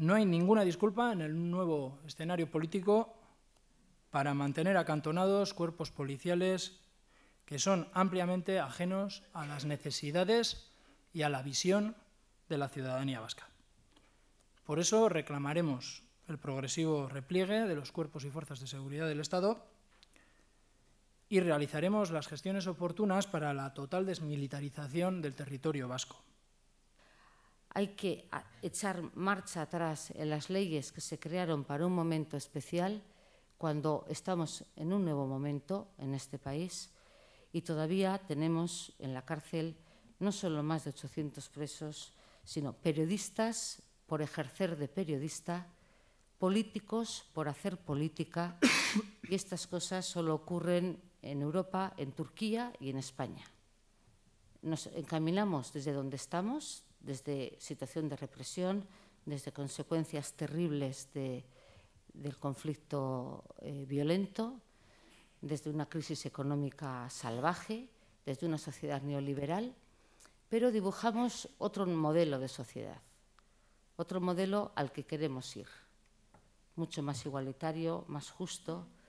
No hay ninguna disculpa en el nuevo escenario político para mantener acantonados cuerpos policiales que son ampliamente ajenos a las necesidades y a la visión de la ciudadanía vasca. Por eso reclamaremos el progresivo repliegue de los cuerpos y fuerzas de seguridad del Estado y realizaremos las gestiones oportunas para la total desmilitarización del territorio vasco hay que echar marcha atrás en las leyes que se crearon para un momento especial, cuando estamos en un nuevo momento en este país y todavía tenemos en la cárcel no solo más de 800 presos, sino periodistas por ejercer de periodista, políticos por hacer política, y estas cosas solo ocurren en Europa, en Turquía y en España nos encaminamos desde donde estamos, desde situación de represión, desde consecuencias terribles del conflicto eh, violento, desde una crisis económica salvaje, desde una sociedad neoliberal, pero dibujamos otro modelo de sociedad, otro modelo al que queremos ir, mucho más igualitario, más justo,